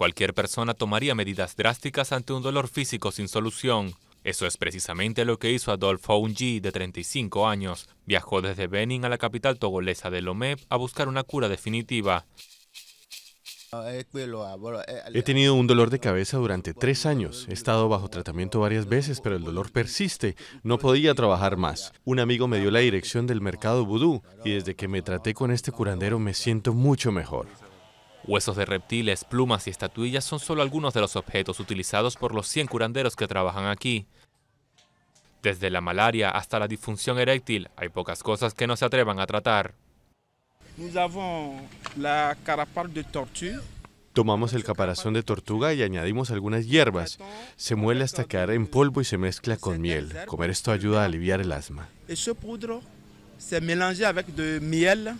Cualquier persona tomaría medidas drásticas ante un dolor físico sin solución. Eso es precisamente lo que hizo Adolfo Ungi, de 35 años. Viajó desde Benin a la capital togolesa de Lomé a buscar una cura definitiva. He tenido un dolor de cabeza durante tres años. He estado bajo tratamiento varias veces, pero el dolor persiste. No podía trabajar más. Un amigo me dio la dirección del mercado vudú y desde que me traté con este curandero me siento mucho mejor. Huesos de reptiles, plumas y estatuillas son solo algunos de los objetos utilizados por los 100 curanderos que trabajan aquí. Desde la malaria hasta la disfunción eréctil, hay pocas cosas que no se atrevan a tratar. Tomamos el caparazón de tortuga y añadimos algunas hierbas. Se muele hasta quedar en polvo y se mezcla con miel. Comer esto ayuda a aliviar el asma. se miel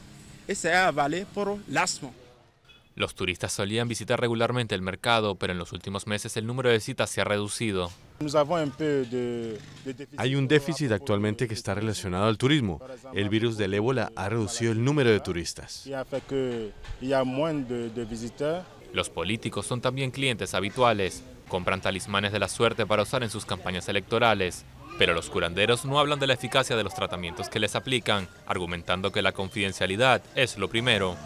los turistas solían visitar regularmente el mercado, pero en los últimos meses el número de citas se ha reducido. Hay un déficit actualmente que está relacionado al turismo. El virus del ébola ha reducido el número de turistas. Los políticos son también clientes habituales. Compran talismanes de la suerte para usar en sus campañas electorales. Pero los curanderos no hablan de la eficacia de los tratamientos que les aplican, argumentando que la confidencialidad es lo primero.